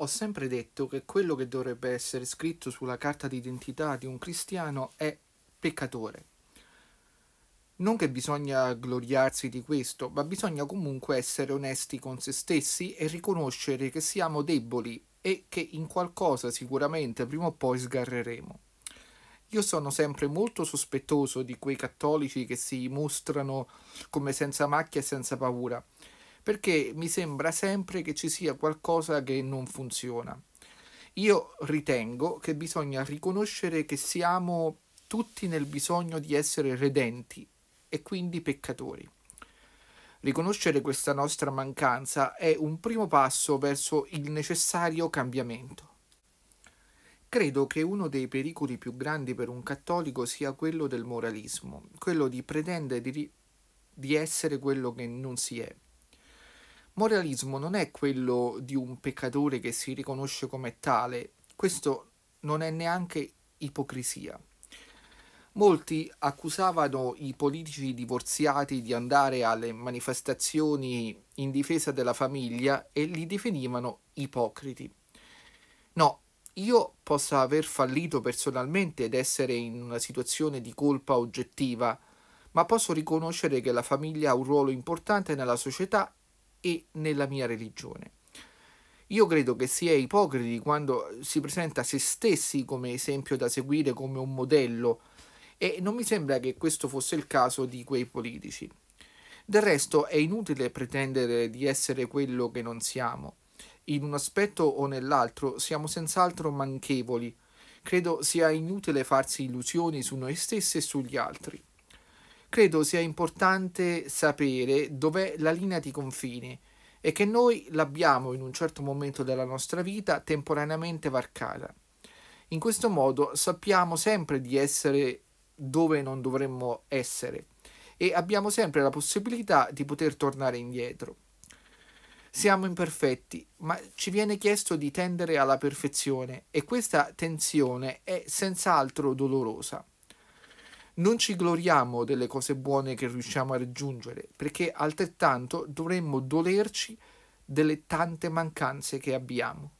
Ho sempre detto che quello che dovrebbe essere scritto sulla carta d'identità di un cristiano è peccatore. Non che bisogna gloriarsi di questo, ma bisogna comunque essere onesti con se stessi e riconoscere che siamo deboli e che in qualcosa sicuramente prima o poi sgarreremo. Io sono sempre molto sospettoso di quei cattolici che si mostrano come senza macchia e senza paura perché mi sembra sempre che ci sia qualcosa che non funziona. Io ritengo che bisogna riconoscere che siamo tutti nel bisogno di essere redenti e quindi peccatori. Riconoscere questa nostra mancanza è un primo passo verso il necessario cambiamento. Credo che uno dei pericoli più grandi per un cattolico sia quello del moralismo, quello di pretendere di, di essere quello che non si è Moralismo non è quello di un peccatore che si riconosce come tale, questo non è neanche ipocrisia. Molti accusavano i politici divorziati di andare alle manifestazioni in difesa della famiglia e li definivano ipocriti. No, io posso aver fallito personalmente ed essere in una situazione di colpa oggettiva, ma posso riconoscere che la famiglia ha un ruolo importante nella società e nella mia religione. Io credo che si è ipocriti quando si presenta se stessi come esempio da seguire, come un modello, e non mi sembra che questo fosse il caso di quei politici. Del resto è inutile pretendere di essere quello che non siamo. In un aspetto o nell'altro siamo senz'altro manchevoli. Credo sia inutile farsi illusioni su noi stessi e sugli altri credo sia importante sapere dov'è la linea di confine e che noi l'abbiamo in un certo momento della nostra vita temporaneamente varcata. In questo modo sappiamo sempre di essere dove non dovremmo essere e abbiamo sempre la possibilità di poter tornare indietro. Siamo imperfetti, ma ci viene chiesto di tendere alla perfezione e questa tensione è senz'altro dolorosa non ci gloriamo delle cose buone che riusciamo a raggiungere, perché altrettanto dovremmo dolerci delle tante mancanze che abbiamo.